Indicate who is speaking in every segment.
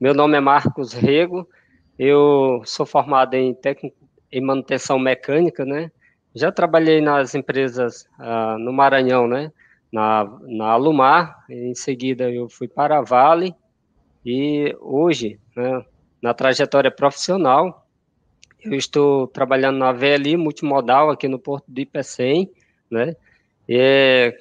Speaker 1: Meu nome é Marcos Rego, eu sou formado em em manutenção mecânica, né? Já trabalhei nas empresas ah, no Maranhão, né? Na, na Alumar, em seguida eu fui para a Vale e hoje, né, na trajetória profissional, eu estou trabalhando na VLI multimodal aqui no Porto de Pecém, né? É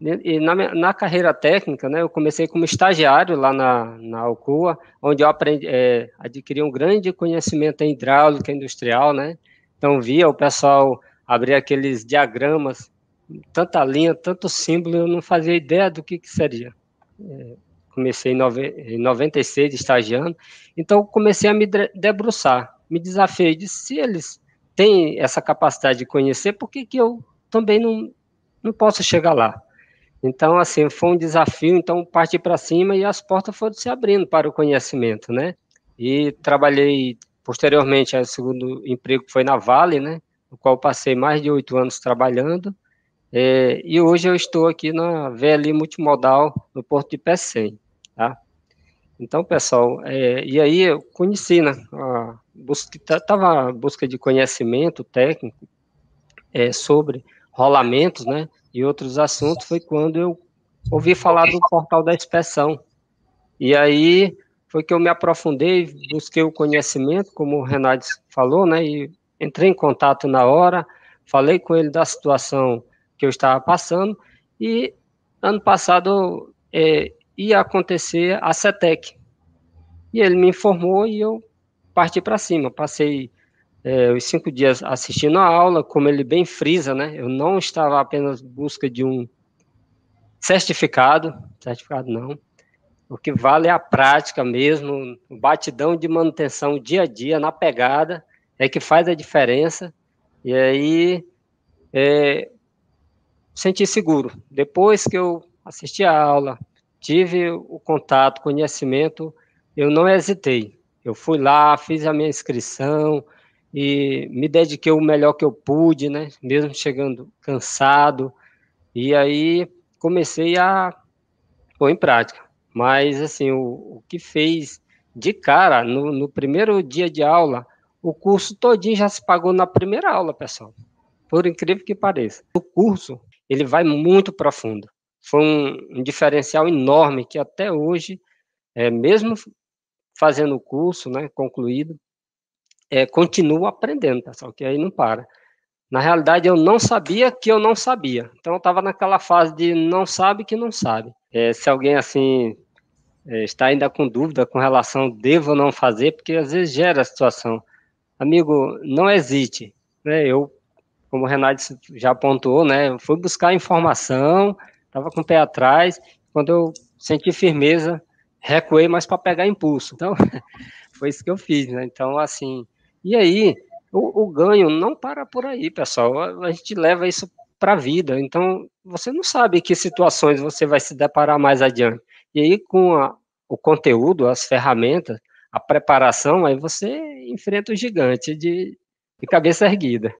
Speaker 1: né? E na, na carreira técnica, né, eu comecei como estagiário lá na, na Alcoa, onde eu aprendi, é, adquiri um grande conhecimento em hidráulica industrial, né? Então via o pessoal abrir aqueles diagramas, tanta linha, tanto símbolo, eu não fazia ideia do que, que seria. É, comecei em, nove, em 96 estagiando, então comecei a me debruçar, me desafiei de se eles têm essa capacidade de conhecer, por que, que eu também não, não posso chegar lá? Então, assim, foi um desafio, então parti para cima e as portas foram se abrindo para o conhecimento, né? E trabalhei posteriormente, o segundo emprego foi na Vale, né? No qual passei mais de oito anos trabalhando. É, e hoje eu estou aqui na VLI Multimodal, no Porto de Pecém, tá? Então, pessoal, é, e aí eu conheci, né? A busca, tava busca de conhecimento técnico é, sobre rolamentos, né? e outros assuntos foi quando eu ouvi falar do portal da inspeção. E aí foi que eu me aprofundei, busquei o conhecimento, como o Renato falou, né? E entrei em contato na hora, falei com ele da situação que eu estava passando e ano passado é, ia acontecer a CETEC. E ele me informou e eu parti para cima. Passei é, os cinco dias assistindo a aula, como ele bem frisa, né? Eu não estava apenas em busca de um certificado, certificado não, o que vale é a prática mesmo, o batidão de manutenção dia a dia, na pegada, é que faz a diferença. E aí, é, senti seguro. Depois que eu assisti a aula, tive o contato, conhecimento, eu não hesitei. Eu fui lá, fiz a minha inscrição, e me dediquei o melhor que eu pude, né? Mesmo chegando cansado. E aí comecei a pôr em prática. Mas, assim, o, o que fez de cara, no, no, primeiro dia de aula, o curso todinho já se pagou na primeira aula, pessoal. Por incrível que pareça. O curso, ele vai muito profundo. Foi um, um diferencial enorme que até hoje, é, mesmo fazendo o curso, né, concluído, é, continuo aprendendo, pessoal, tá? que aí não para. Na realidade, eu não sabia que eu não sabia. Então, eu estava naquela fase de não sabe que não sabe. É, se alguém, assim, é, está ainda com dúvida com relação devo ou não fazer, porque às vezes gera a situação. Amigo, não hesite. Né? Eu, como o Renato já apontou, né, fui buscar informação, estava com o pé atrás. Quando eu senti firmeza, recuei mais para pegar impulso. Então, foi isso que eu fiz. Né? Então, assim, e aí, o, o ganho não para por aí, pessoal. A gente leva isso para a vida. Então, você não sabe que situações você vai se deparar mais adiante. E aí, com a, o conteúdo, as ferramentas, a preparação, aí você enfrenta o gigante de, de cabeça erguida.